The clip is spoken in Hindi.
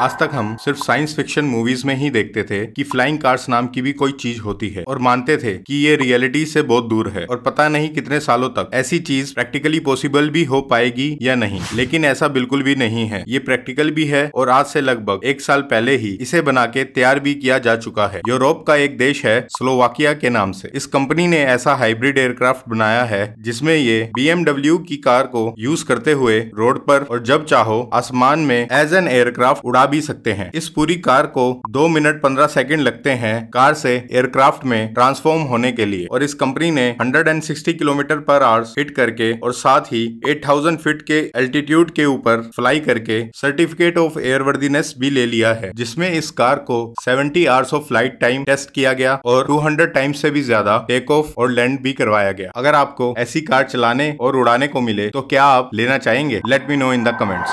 आज तक हम सिर्फ साइंस फिक्शन मूवीज में ही देखते थे कि फ्लाइंग कार्स नाम की भी कोई चीज होती है और मानते थे कि ये रियलिटी से बहुत दूर है और पता नहीं कितने सालों तक ऐसी चीज प्रैक्टिकली पॉसिबल भी हो पाएगी या नहीं लेकिन ऐसा बिल्कुल भी नहीं है ये प्रैक्टिकल भी है और आज से लगभग एक साल पहले ही इसे बना के तैयार भी किया जा चुका है यूरोप का एक देश है स्लोवाकिया के नाम से इस कंपनी ने ऐसा हाइब्रिड एयरक्राफ्ट बनाया है जिसमे ये बी की कार को यूज करते हुए रोड पर और जब चाहो आसमान में एज एन एयरक्राफ्ट उड़ा उड़ा भी सकते हैं इस पूरी कार को दो मिनट पंद्रह सेकेंड लगते हैं कार से एयरक्राफ्ट में ट्रांसफॉर्म होने के लिए और इस कंपनी ने 160 किलोमीटर पर आवर हिट करके और साथ ही 8000 फीट के एल्टीट्यूड के ऊपर फ्लाई करके सर्टिफिकेट ऑफ एयरवर्दीनेस भी ले लिया है जिसमे इस कार को seventy hours of flight time test किया गया और हंड्रेड टाइम से भी ज्यादा टेक ऑफ और लैंड भी करवाया गया अगर आपको ऐसी कार चलाने और उड़ाने को मिले तो क्या आप लेना चाहेंगे let me know in the comments